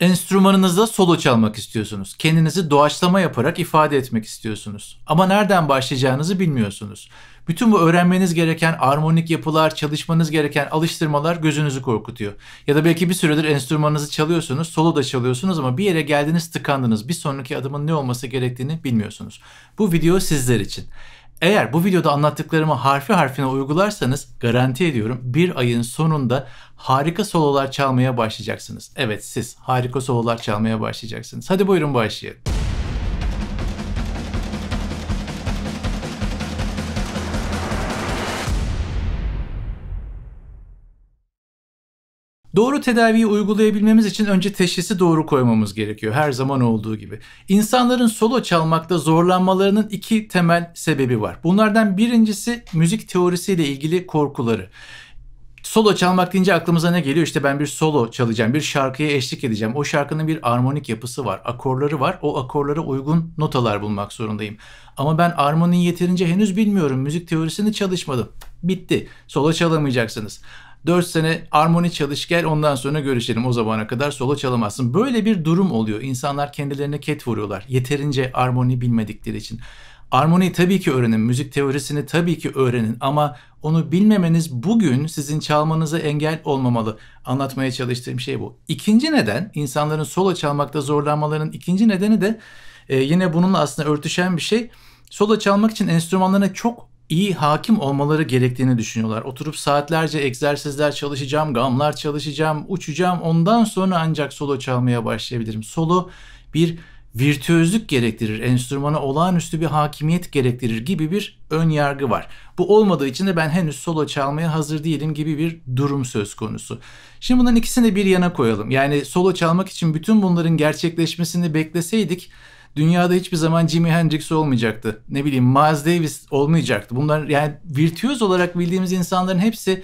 Enstrümanınızda solo çalmak istiyorsunuz. Kendinizi doğaçlama yaparak ifade etmek istiyorsunuz. Ama nereden başlayacağınızı bilmiyorsunuz. Bütün bu öğrenmeniz gereken armonik yapılar, çalışmanız gereken alıştırmalar gözünüzü korkutuyor. Ya da belki bir süredir enstrümanınızı çalıyorsunuz, solo da çalıyorsunuz ama bir yere geldiniz tıkandınız. Bir sonraki adımın ne olması gerektiğini bilmiyorsunuz. Bu video sizler için. Eğer bu videoda anlattıklarımı harfi harfine uygularsanız garanti ediyorum bir ayın sonunda harika sololar çalmaya başlayacaksınız. Evet siz harika sololar çalmaya başlayacaksınız. Hadi buyurun başlayalım. Doğru tedaviyi uygulayabilmemiz için önce teşhisi doğru koymamız gerekiyor her zaman olduğu gibi. İnsanların solo çalmakta zorlanmalarının iki temel sebebi var. Bunlardan birincisi müzik teorisiyle ilgili korkuları. Solo çalmak deyince aklımıza ne geliyor? İşte ben bir solo çalacağım, bir şarkıya eşlik edeceğim. O şarkının bir armonik yapısı var, akorları var. O akorlara uygun notalar bulmak zorundayım. Ama ben armoniyi yeterince henüz bilmiyorum. Müzik teorisini çalışmadım. Bitti. Solo çalamayacaksınız. 4 sene armoni çalış gel ondan sonra görüşelim. O zamana kadar solo çalamazsın. Böyle bir durum oluyor. İnsanlar kendilerine ket vuruyorlar. Yeterince armoni bilmedikleri için. Armoniyi tabii ki öğrenin, müzik teorisini tabii ki öğrenin ama onu bilmemeniz bugün sizin çalmanıza engel olmamalı. Anlatmaya çalıştığım şey bu. İkinci neden, insanların solo çalmakta zorlanmalarının ikinci nedeni de e, yine bununla aslında örtüşen bir şey. Solo çalmak için enstrümanlarına çok iyi hakim olmaları gerektiğini düşünüyorlar. Oturup saatlerce egzersizler çalışacağım, gamlar çalışacağım, uçacağım. Ondan sonra ancak solo çalmaya başlayabilirim. Solo bir virtüözlük gerektirir, enstrümana olağanüstü bir hakimiyet gerektirir gibi bir ön yargı var. Bu olmadığı için de ben henüz solo çalmaya hazır değilim gibi bir durum söz konusu. Şimdi bunların ikisini bir yana koyalım. Yani solo çalmak için bütün bunların gerçekleşmesini bekleseydik dünyada hiçbir zaman Jimi Hendrix olmayacaktı. Ne bileyim Miles Davis olmayacaktı. Bunlar yani virtüöz olarak bildiğimiz insanların hepsi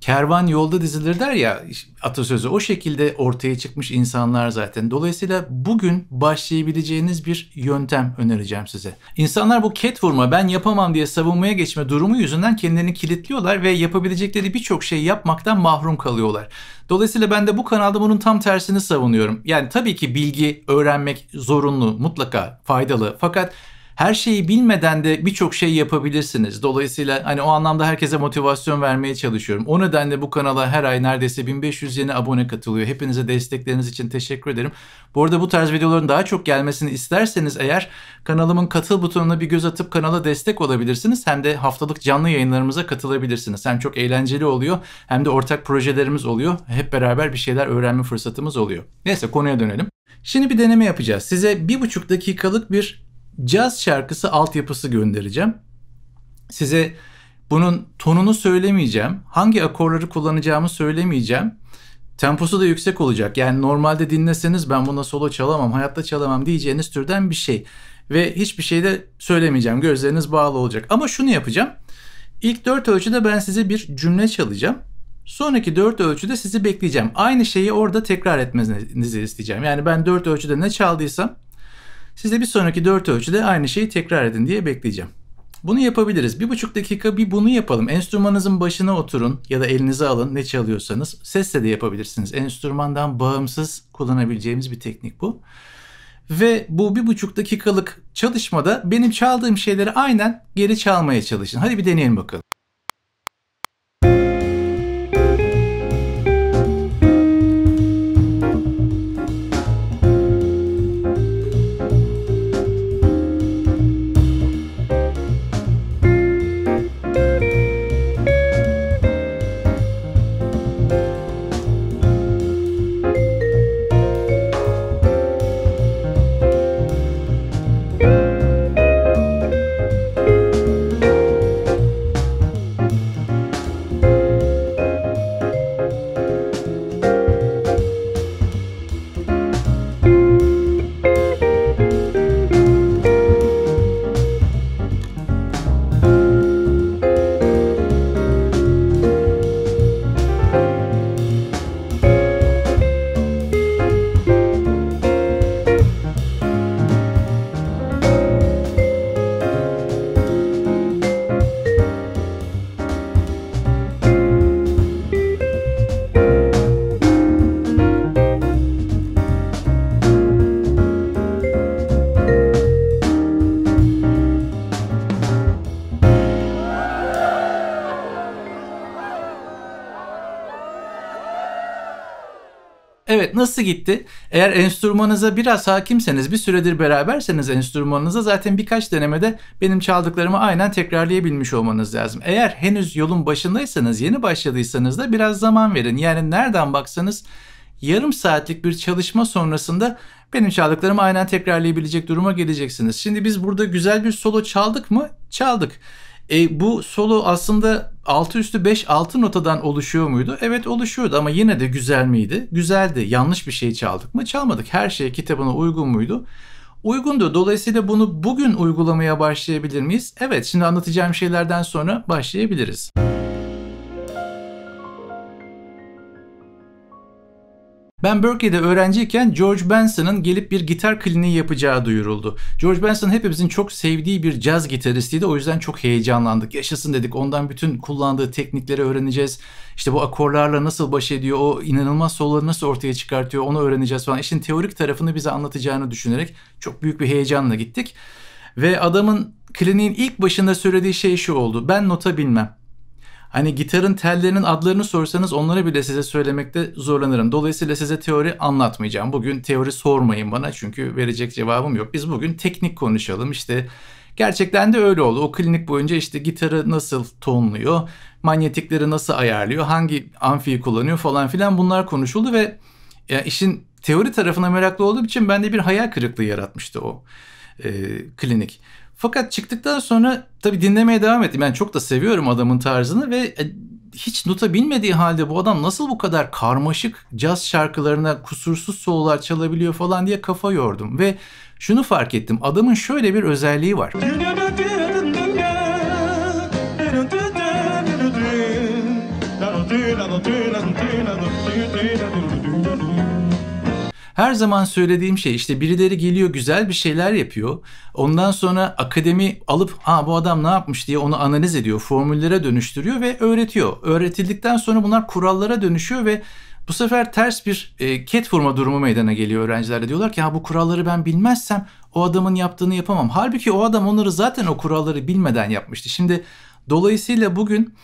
kervan yolda dizilir der ya atasözü o şekilde ortaya çıkmış insanlar zaten. Dolayısıyla bugün başlayabileceğiniz bir yöntem önereceğim size. İnsanlar bu ket vurma ben yapamam diye savunmaya geçme durumu yüzünden kendilerini kilitliyorlar ve yapabilecekleri birçok şeyi yapmaktan mahrum kalıyorlar. Dolayısıyla ben de bu kanalda bunun tam tersini savunuyorum. Yani tabii ki bilgi öğrenmek zorunlu, mutlaka faydalı fakat her şeyi bilmeden de birçok şey yapabilirsiniz. Dolayısıyla hani o anlamda herkese motivasyon vermeye çalışıyorum. O nedenle bu kanala her ay neredeyse 1500 yeni abone katılıyor. Hepinize destekleriniz için teşekkür ederim. Bu arada bu tarz videoların daha çok gelmesini isterseniz eğer kanalımın katıl butonuna bir göz atıp kanala destek olabilirsiniz. Hem de haftalık canlı yayınlarımıza katılabilirsiniz. Hem çok eğlenceli oluyor hem de ortak projelerimiz oluyor. Hep beraber bir şeyler öğrenme fırsatımız oluyor. Neyse konuya dönelim. Şimdi bir deneme yapacağız. Size bir buçuk dakikalık bir caz şarkısı altyapısı göndereceğim. Size bunun tonunu söylemeyeceğim. Hangi akorları kullanacağımı söylemeyeceğim. Temposu da yüksek olacak. Yani normalde dinleseniz ben buna solo çalamam, hayatta çalamam diyeceğiniz türden bir şey. Ve hiçbir şey de söylemeyeceğim. Gözleriniz bağlı olacak. Ama şunu yapacağım. İlk dört ölçüde ben size bir cümle çalacağım. Sonraki dört ölçüde sizi bekleyeceğim. Aynı şeyi orada tekrar etmenizi isteyeceğim. Yani ben dört ölçüde ne çaldıysam Size bir sonraki 4 ölçüde aynı şeyi tekrar edin diye bekleyeceğim. Bunu yapabiliriz. Bir buçuk dakika bir bunu yapalım. Enstrümanınızın başına oturun ya da elinize alın ne çalıyorsanız. Sesle de yapabilirsiniz. Enstrümandan bağımsız kullanabileceğimiz bir teknik bu. Ve bu bir buçuk dakikalık çalışmada benim çaldığım şeyleri aynen geri çalmaya çalışın. Hadi bir deneyelim bakalım. nasıl gitti? Eğer enstrümanınıza biraz hakimseniz, bir süredir beraberseniz enstrümanınıza zaten birkaç denemede benim çaldıklarımı aynen tekrarlayabilmiş olmanız lazım. Eğer henüz yolun başındaysanız, yeni başladıysanız da biraz zaman verin. Yani nereden baksanız yarım saatlik bir çalışma sonrasında benim çaldıklarımı aynen tekrarlayabilecek duruma geleceksiniz. Şimdi biz burada güzel bir solo çaldık mı? Çaldık. E, bu solo aslında 6 üstü 5 6 notadan oluşuyor muydu? Evet oluşuyordu ama yine de güzel miydi? Güzeldi. Yanlış bir şey çaldık mı? Çalmadık. Her şey kitabına uygun muydu? Uygundu. Dolayısıyla bunu bugün uygulamaya başlayabilir miyiz? Evet, şimdi anlatacağım şeylerden sonra başlayabiliriz. Müzik Ben Berkeley'de öğrenciyken George Benson'ın gelip bir gitar kliniği yapacağı duyuruldu. George Benson hepimizin çok sevdiği bir caz gitaristiydi. O yüzden çok heyecanlandık. Yaşasın dedik. Ondan bütün kullandığı teknikleri öğreneceğiz. İşte bu akorlarla nasıl baş ediyor, o inanılmaz solları nasıl ortaya çıkartıyor onu öğreneceğiz falan. İşin teorik tarafını bize anlatacağını düşünerek çok büyük bir heyecanla gittik. Ve adamın kliniğin ilk başında söylediği şey şu oldu. Ben nota bilmem. Hani gitarın tellerinin adlarını sorsanız onları bile size söylemekte zorlanırım. Dolayısıyla size teori anlatmayacağım. Bugün teori sormayın bana çünkü verecek cevabım yok. Biz bugün teknik konuşalım. İşte gerçekten de öyle oldu. O klinik boyunca işte gitarı nasıl tonluyor, manyetikleri nasıl ayarlıyor, hangi amfiyi kullanıyor falan filan bunlar konuşuldu ve ya işin teori tarafına meraklı olduğum için bende bir hayal kırıklığı yaratmıştı o e, klinik. Fakat çıktıktan sonra tabii dinlemeye devam ettim. yani çok da seviyorum adamın tarzını ve hiç nota bilmediği halde bu adam nasıl bu kadar karmaşık caz şarkılarına kusursuz sololar çalabiliyor falan diye kafa yordum. Ve şunu fark ettim. Adamın şöyle bir özelliği var. Her zaman söylediğim şey işte birileri geliyor güzel bir şeyler yapıyor. Ondan sonra akademi alıp ha bu adam ne yapmış diye onu analiz ediyor. Formüllere dönüştürüyor ve öğretiyor. Öğretildikten sonra bunlar kurallara dönüşüyor ve bu sefer ters bir e, ket vurma durumu meydana geliyor öğrencilerde. Diyorlar ki ha bu kuralları ben bilmezsem o adamın yaptığını yapamam. Halbuki o adam onları zaten o kuralları bilmeden yapmıştı. Şimdi dolayısıyla bugün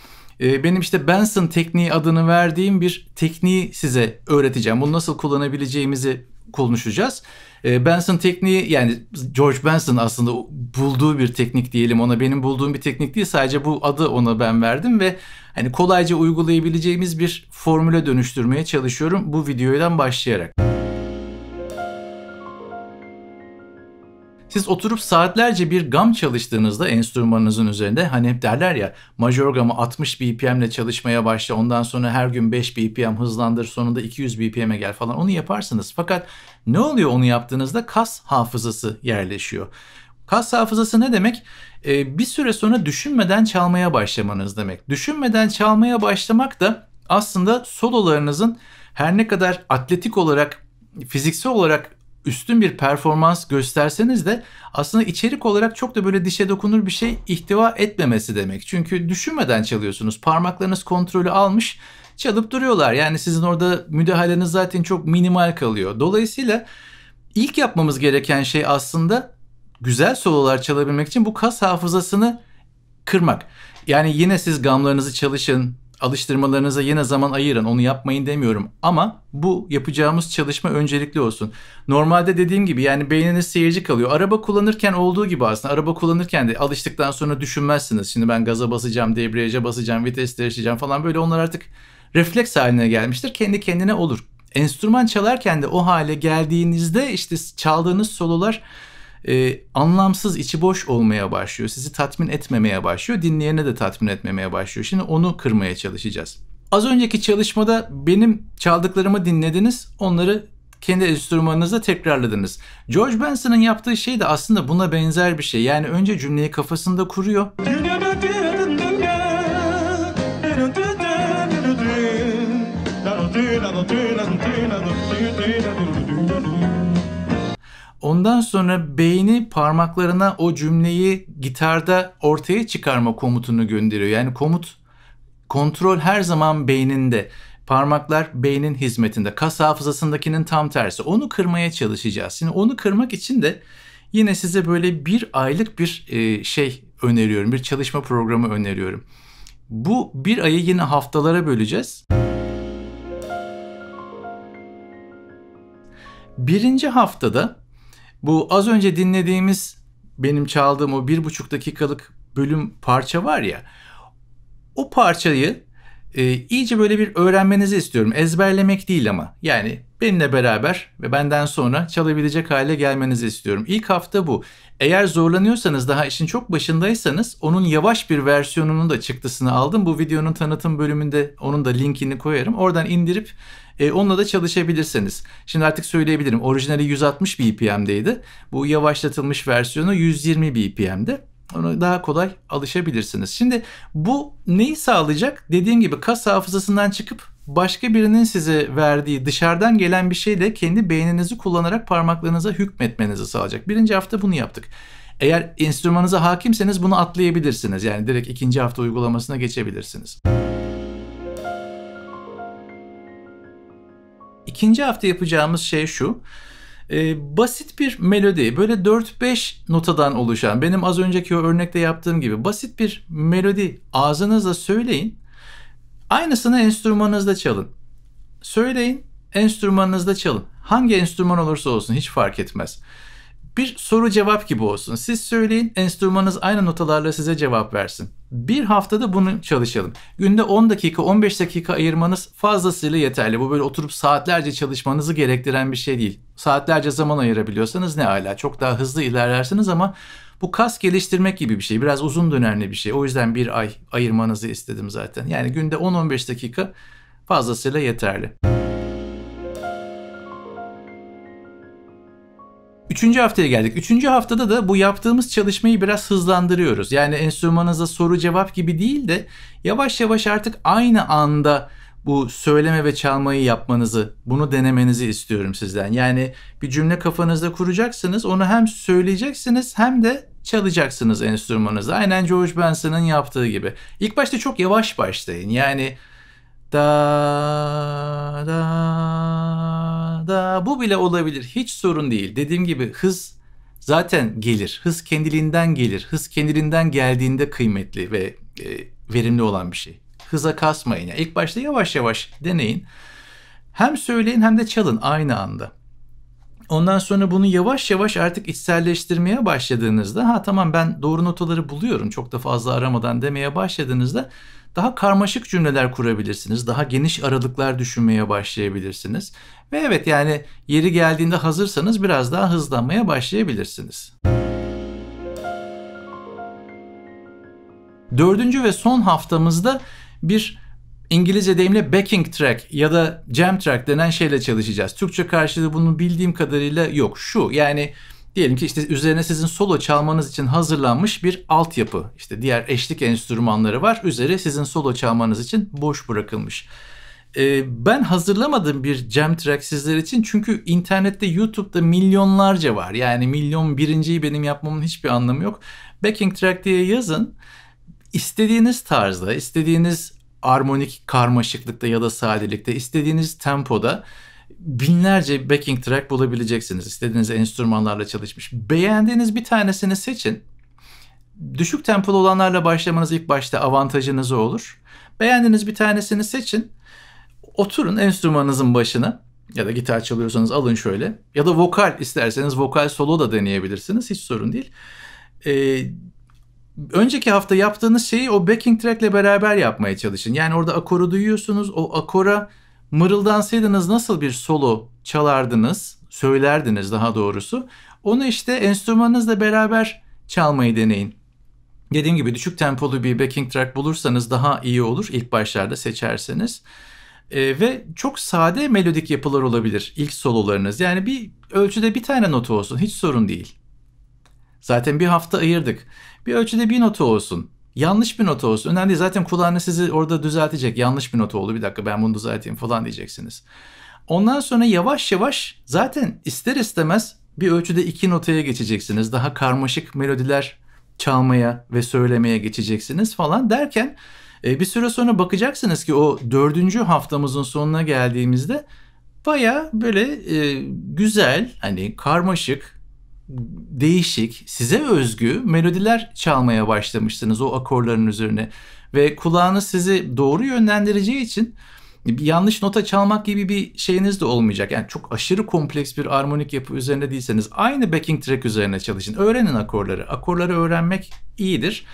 ee, benim işte Benson tekniği adını verdiğim bir tekniği size öğreteceğim. Bunu nasıl kullanabileceğimizi konuşacağız. Ee, Benson tekniği yani George Benson aslında bulduğu bir teknik diyelim ona benim bulduğum bir teknik değil sadece bu adı ona ben verdim ve hani kolayca uygulayabileceğimiz bir formüle dönüştürmeye çalışıyorum bu videodan başlayarak. Müzik Siz oturup saatlerce bir gam çalıştığınızda enstrümanınızın üzerinde hani hep derler ya majör gamı 60 BPM ile çalışmaya başla ondan sonra her gün 5 BPM hızlandır sonunda 200 BPM'e gel falan onu yaparsınız. Fakat ne oluyor onu yaptığınızda kas hafızası yerleşiyor. Kas hafızası ne demek? Ee, bir süre sonra düşünmeden çalmaya başlamanız demek. Düşünmeden çalmaya başlamak da aslında sololarınızın her ne kadar atletik olarak fiziksel olarak üstün bir performans gösterseniz de aslında içerik olarak çok da böyle dişe dokunur bir şey ihtiva etmemesi demek. Çünkü düşünmeden çalıyorsunuz. Parmaklarınız kontrolü almış çalıp duruyorlar. Yani sizin orada müdahaleniz zaten çok minimal kalıyor. Dolayısıyla ilk yapmamız gereken şey aslında güzel sololar çalabilmek için bu kas hafızasını kırmak. Yani yine siz gamlarınızı çalışın, alıştırmalarınıza yine zaman ayırın. Onu yapmayın demiyorum. Ama bu yapacağımız çalışma öncelikli olsun. Normalde dediğim gibi yani beyniniz seyirci kalıyor. Araba kullanırken olduğu gibi aslında. Araba kullanırken de alıştıktan sonra düşünmezsiniz. Şimdi ben gaza basacağım, debriyaja basacağım, vites değiştireceğim falan böyle onlar artık refleks haline gelmiştir. Kendi kendine olur. Enstrüman çalarken de o hale geldiğinizde işte çaldığınız sololar e, anlamsız içi boş olmaya başlıyor. Sizi tatmin etmemeye başlıyor. Dinleyene de tatmin etmemeye başlıyor. Şimdi onu kırmaya çalışacağız. Az önceki çalışmada benim çaldıklarımı dinlediniz. Onları kendi enstrümanınızda tekrarladınız. George Benson'ın yaptığı şey de aslında buna benzer bir şey. Yani önce cümleyi kafasında kuruyor. Ondan sonra beyni parmaklarına o cümleyi gitarda ortaya çıkarma komutunu gönderiyor. Yani komut kontrol her zaman beyninde. Parmaklar beynin hizmetinde. Kas hafızasındakinin tam tersi. Onu kırmaya çalışacağız. Şimdi onu kırmak için de yine size böyle bir aylık bir e, şey öneriyorum. Bir çalışma programı öneriyorum. Bu bir ayı yine haftalara böleceğiz. Birinci haftada bu az önce dinlediğimiz benim çaldığım o bir buçuk dakikalık bölüm parça var ya. O parçayı e, iyice böyle bir öğrenmenizi istiyorum. Ezberlemek değil ama. Yani benimle beraber ve benden sonra çalabilecek hale gelmenizi istiyorum. İlk hafta bu. Eğer zorlanıyorsanız daha işin çok başındaysanız onun yavaş bir versiyonunun da çıktısını aldım. Bu videonun tanıtım bölümünde onun da linkini koyarım. Oradan indirip e, onunla da çalışabilirsiniz. Şimdi artık söyleyebilirim. Orijinali 160 BPM'deydi. Bu yavaşlatılmış versiyonu 120 BPM'de. Onu daha kolay alışabilirsiniz. Şimdi bu neyi sağlayacak? Dediğim gibi kas hafızasından çıkıp başka birinin size verdiği dışarıdan gelen bir şeyle kendi beyninizi kullanarak parmaklarınıza hükmetmenizi sağlayacak. Birinci hafta bunu yaptık. Eğer enstrümanınıza hakimseniz bunu atlayabilirsiniz. Yani direkt ikinci hafta uygulamasına geçebilirsiniz. ikinci hafta yapacağımız şey şu. E, basit bir melodi, böyle 4-5 notadan oluşan, benim az önceki o örnekte yaptığım gibi basit bir melodi ağzınızla söyleyin. Aynısını enstrümanınızda çalın. Söyleyin, enstrümanınızda çalın. Hangi enstrüman olursa olsun hiç fark etmez bir soru cevap gibi olsun. Siz söyleyin, enstrümanınız aynı notalarla size cevap versin. Bir haftada bunu çalışalım. Günde 10 dakika, 15 dakika ayırmanız fazlasıyla yeterli. Bu böyle oturup saatlerce çalışmanızı gerektiren bir şey değil. Saatlerce zaman ayırabiliyorsanız ne ala. Çok daha hızlı ilerlersiniz ama bu kas geliştirmek gibi bir şey. Biraz uzun dönemli bir şey. O yüzden bir ay ayırmanızı istedim zaten. Yani günde 10-15 dakika fazlasıyla yeterli. Üçüncü haftaya geldik. Üçüncü haftada da bu yaptığımız çalışmayı biraz hızlandırıyoruz. Yani enstrümanınıza soru cevap gibi değil de yavaş yavaş artık aynı anda bu söyleme ve çalmayı yapmanızı, bunu denemenizi istiyorum sizden. Yani bir cümle kafanızda kuracaksınız, onu hem söyleyeceksiniz hem de çalacaksınız enstrümanınızı. Aynen George Benson'ın yaptığı gibi. İlk başta çok yavaş başlayın. Yani da da da bu bile olabilir. Hiç sorun değil. Dediğim gibi hız zaten gelir. Hız kendiliğinden gelir. Hız kendiliğinden geldiğinde kıymetli ve e, verimli olan bir şey. Hıza kasmayın. Yani İlk başta yavaş yavaş deneyin. Hem söyleyin hem de çalın aynı anda. Ondan sonra bunu yavaş yavaş artık içselleştirmeye başladığınızda ha tamam ben doğru notaları buluyorum çok da fazla aramadan demeye başladığınızda daha karmaşık cümleler kurabilirsiniz. Daha geniş aralıklar düşünmeye başlayabilirsiniz. Ve evet yani yeri geldiğinde hazırsanız biraz daha hızlanmaya başlayabilirsiniz. Dördüncü ve son haftamızda bir İngilizce deyimle backing track ya da jam track denen şeyle çalışacağız. Türkçe karşılığı bunun bildiğim kadarıyla yok. Şu yani diyelim ki işte üzerine sizin solo çalmanız için hazırlanmış bir altyapı. İşte diğer eşlik enstrümanları var. Üzeri sizin solo çalmanız için boş bırakılmış. Ee, ben hazırlamadım bir jam track sizler için çünkü internette YouTube'da milyonlarca var. Yani milyon birinciyi benim yapmamın hiçbir anlamı yok. Backing track diye yazın istediğiniz tarzda, istediğiniz armonik karmaşıklıkta ya da sadelikte istediğiniz tempoda binlerce backing track bulabileceksiniz. İstediğiniz enstrümanlarla çalışmış. Beğendiğiniz bir tanesini seçin. Düşük tempolu olanlarla başlamanız ilk başta avantajınız olur. Beğendiğiniz bir tanesini seçin. Oturun enstrümanınızın başına ya da gitar çalıyorsanız alın şöyle. Ya da vokal isterseniz vokal solo da deneyebilirsiniz. Hiç sorun değil. Ee, önceki hafta yaptığınız şeyi o backing track'le beraber yapmaya çalışın. Yani orada akoru duyuyorsunuz. O akora mırıldansaydınız nasıl bir solo çalardınız, söylerdiniz daha doğrusu. Onu işte enstrümanınızla beraber çalmayı deneyin. Dediğim gibi düşük tempolu bir backing track bulursanız daha iyi olur ilk başlarda seçerseniz. Ee, ve çok sade melodik yapılar olabilir ilk sololarınız. Yani bir ölçüde bir tane notu olsun hiç sorun değil. Zaten bir hafta ayırdık. Bir ölçüde bir notu olsun. Yanlış bir nota olsun. Önemli değil. Zaten kulağını sizi orada düzeltecek. Yanlış bir nota oldu. Bir dakika ben bunu düzelteyim falan diyeceksiniz. Ondan sonra yavaş yavaş zaten ister istemez bir ölçüde iki notaya geçeceksiniz. Daha karmaşık melodiler çalmaya ve söylemeye geçeceksiniz falan derken e, bir süre sonra bakacaksınız ki o dördüncü haftamızın sonuna geldiğimizde baya böyle e, güzel hani karmaşık değişik, size özgü melodiler çalmaya başlamıştınız o akorların üzerine. Ve kulağınız sizi doğru yönlendireceği için bir yanlış nota çalmak gibi bir şeyiniz de olmayacak. Yani çok aşırı kompleks bir armonik yapı üzerine değilseniz aynı backing track üzerine çalışın. Öğrenin akorları. Akorları öğrenmek iyidir.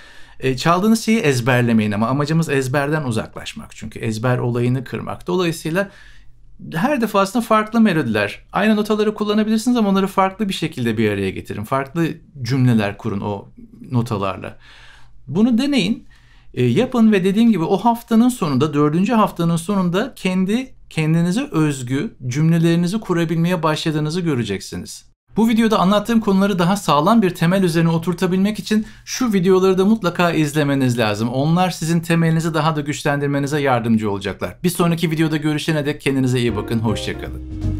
E, çaldığınız şeyi ezberlemeyin ama amacımız ezberden uzaklaşmak. Çünkü ezber olayını kırmak. Dolayısıyla her defasında farklı melodiler. Aynı notaları kullanabilirsiniz ama onları farklı bir şekilde bir araya getirin. Farklı cümleler kurun o notalarla. Bunu deneyin, e, yapın ve dediğim gibi o haftanın sonunda, dördüncü haftanın sonunda kendi kendinize özgü cümlelerinizi kurabilmeye başladığınızı göreceksiniz. Bu videoda anlattığım konuları daha sağlam bir temel üzerine oturtabilmek için şu videoları da mutlaka izlemeniz lazım. Onlar sizin temelinizi daha da güçlendirmenize yardımcı olacaklar. Bir sonraki videoda görüşene dek kendinize iyi bakın, hoşçakalın.